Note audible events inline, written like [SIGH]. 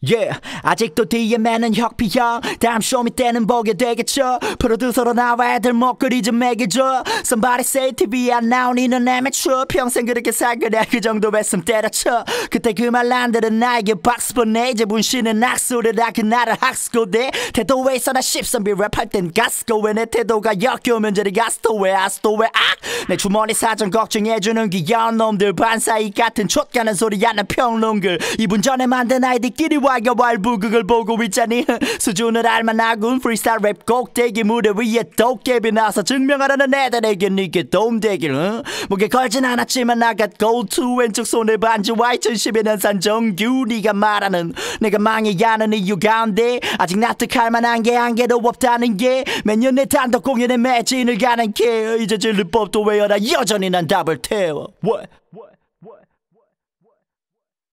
Yeah. 아직도 뒤에 매는 혁피형 다음 쇼미 때는 보게 되겠죠 프로듀서로 나와 애들 목걸이 좀 매겨줘 Somebody say TV 안 나오니는 애매추 평생 그렇게 살 그래 그 정도 뱃음 때려쳐 그때 그 말란들은 나에게 박수 보내 이제 분신은낙수를 다그 나라 학수고대 태도에 있어나 십선비 랩할 땐가스고왜 내 태도가 역겨우면 저리 가스도왜아스도왜아내 주머니 사정 걱정해주는 귀여운 놈들 반사이 같은 촛가는 소리 야는 평론글 이분 전에 만든 아이들끼리 왈가왈부극을 뭐 보고 있자니 [LAUGHS] 수준을 알만하군 프리스타일 랩 꼭대기 무대 위에 도깨비 나서 증명하라는 애들에게 니게 도움되길 어? 목에 걸진 않았지만 나갔고 투 왼쪽 손에 반지와 2011년산 정규 니가 말하는 내가 망해야 하는 이유 가운데 아직 납득할 만한 게 한 개도 없다는 게 매년 내 단독 공연에 매진을 가는 게 이제 진리법도 외워라 여전히 난 답을 태워 What? What?